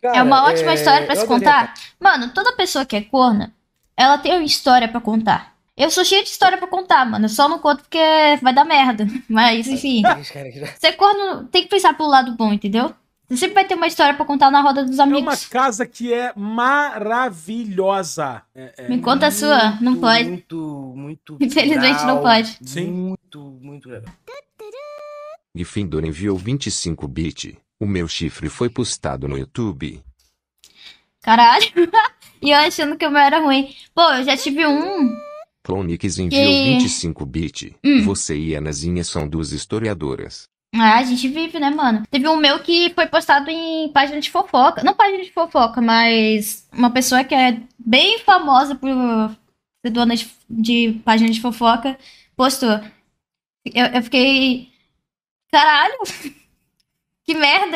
Cara, é uma ótima é... história para se contar. Mano, toda pessoa que é corna, ela tem uma história para contar. Eu sou cheio de história pra contar, mano. só não conto porque vai dar merda. Mas, enfim. é corno tem que pensar pelo lado bom, entendeu? Você sempre vai ter uma história para contar na roda dos amigos. É uma casa que é maravilhosa. É, é Me conta muito, a sua, não pode. Muito, muito. Infelizmente legal. não pode. Sim. Muito, muito legal. Findor enviou 25 bits. O meu chifre foi postado no YouTube. Caralho. e eu achando que o meu era ruim. Pô, eu já tive um. Clonix enviou que... 25 bits. Hum. Você e a Nazinha são duas historiadoras. Ah, a gente vive, né, mano? Teve um meu que foi postado em página de fofoca. Não página de fofoca, mas uma pessoa que é bem famosa por ser dona de, de página de fofoca postou. Eu, eu fiquei. Caralho! Que merda!